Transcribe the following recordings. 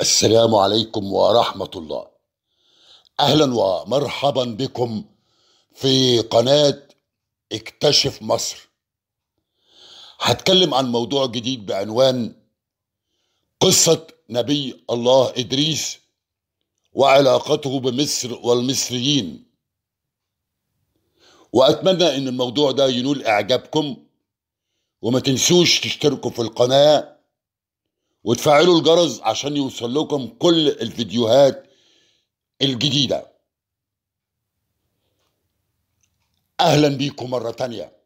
السلام عليكم ورحمة الله أهلا ومرحبا بكم في قناة اكتشف مصر هتكلم عن موضوع جديد بعنوان قصة نبي الله إدريس وعلاقته بمصر والمصريين وأتمنى أن الموضوع ده ينول إعجابكم وما تنسوش تشتركوا في القناة وتفعلوا الجرس عشان يوصل لكم كل الفيديوهات الجديدة أهلا بيكم مرة تانية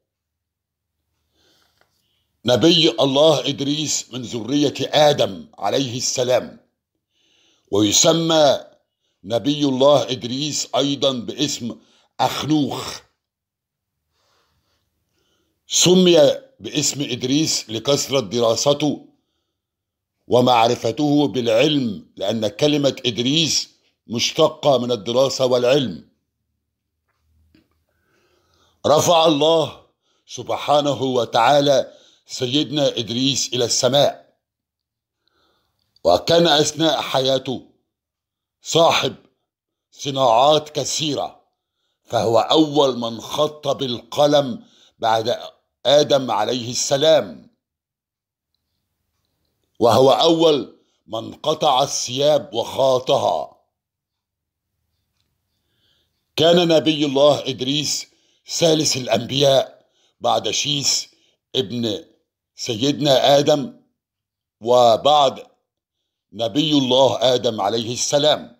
نبي الله إدريس من ذرية آدم عليه السلام ويسمى نبي الله إدريس أيضا باسم أخنوخ سمي باسم إدريس لكثرة دراسته ومعرفته بالعلم لأن كلمة إدريس مشتقة من الدراسة والعلم رفع الله سبحانه وتعالى سيدنا إدريس إلى السماء وكان أثناء حياته صاحب صناعات كثيرة فهو أول من خط بالقلم بعد آدم عليه السلام وهو أول من قطع الثياب وخاطها كان نبي الله إدريس ثالث الأنبياء بعد شيس ابن سيدنا آدم وبعد نبي الله آدم عليه السلام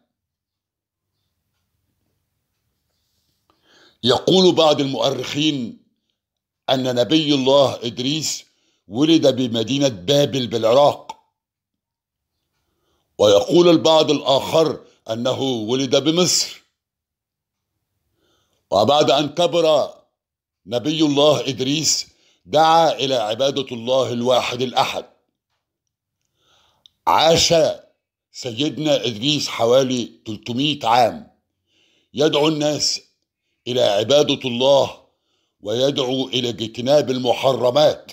يقول بعض المؤرخين أن نبي الله إدريس ولد بمدينة بابل بالعراق ويقول البعض الآخر أنه ولد بمصر وبعد أن كبر نبي الله إدريس دعا إلى عبادة الله الواحد الأحد عاش سيدنا إدريس حوالي 300 عام يدعو الناس إلى عبادة الله ويدعو إلى اجتناب المحرمات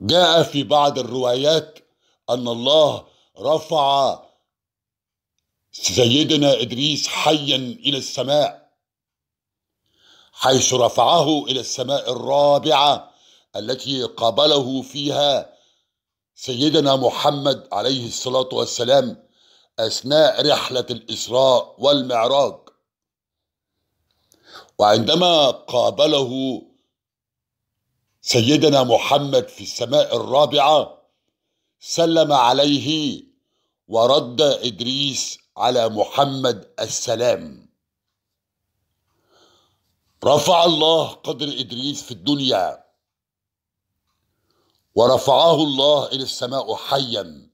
جاء في بعض الروايات أن الله رفع سيدنا إدريس حيا إلى السماء حيث رفعه إلى السماء الرابعة التي قابله فيها سيدنا محمد عليه الصلاة والسلام أثناء رحلة الإسراء والمعراج وعندما قابله سيدنا محمد في السماء الرابعة سلم عليه ورد إدريس على محمد السلام رفع الله قدر إدريس في الدنيا ورفعه الله إلى السماء حيا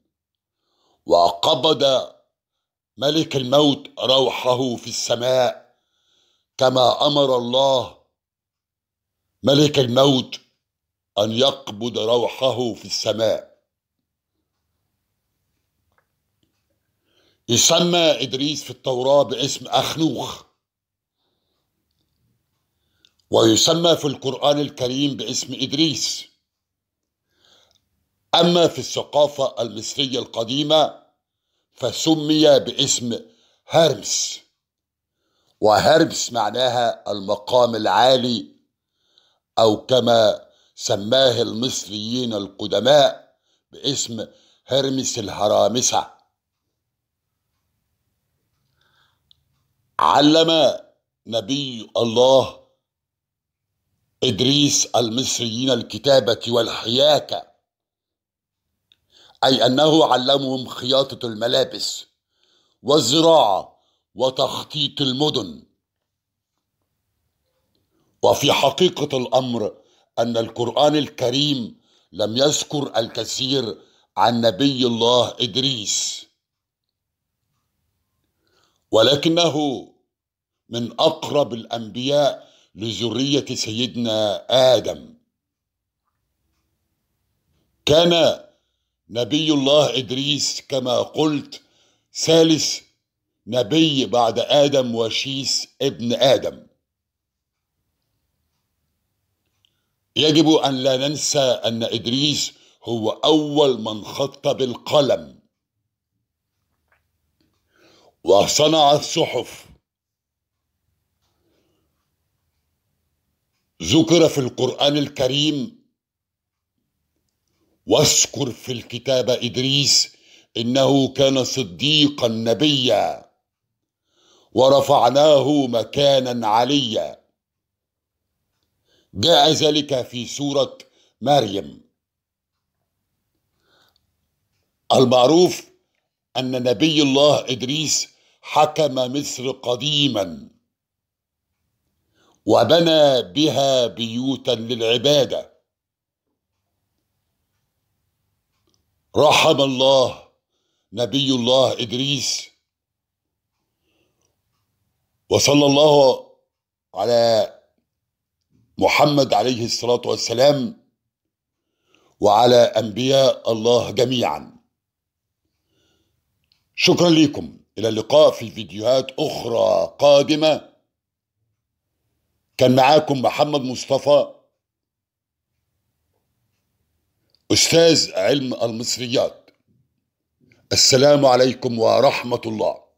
وقبض ملك الموت روحه في السماء كما أمر الله ملك الموت أن يقبض روحه في السماء يسمى إدريس في التوراة باسم أخنوخ ويسمى في القرآن الكريم باسم إدريس أما في الثقافة المصرية القديمة فسمي باسم هرمس وهرمس معناها المقام العالي أو كما سماه المصريين القدماء باسم هرمس الهرامسه علم نبي الله إدريس المصريين الكتابة والحياكة أي أنه علمهم خياطة الملابس والزراعة وتخطيط المدن وفي حقيقة الأمر أن القرآن الكريم لم يذكر الكثير عن نبي الله إدريس ولكنه من اقرب الانبياء لذريه سيدنا ادم كان نبي الله ادريس كما قلت ثالث نبي بعد ادم وشيس ابن ادم يجب ان لا ننسى ان ادريس هو اول من خط بالقلم وصنع الصحف ذكر في القرآن الكريم واذكر في الكتاب إدريس إنه كان صديقا نبيا ورفعناه مكانا عليا جاء ذلك في سورة مريم المعروف أن نبي الله إدريس حكم مصر قديماً وبنى بها بيوتا للعباده رحم الله نبي الله ادريس وصلى الله على محمد عليه الصلاه والسلام وعلى انبياء الله جميعا شكرا لكم الى اللقاء في فيديوهات اخرى قادمه كان معاكم محمد مصطفى أستاذ علم المصريات السلام عليكم ورحمة الله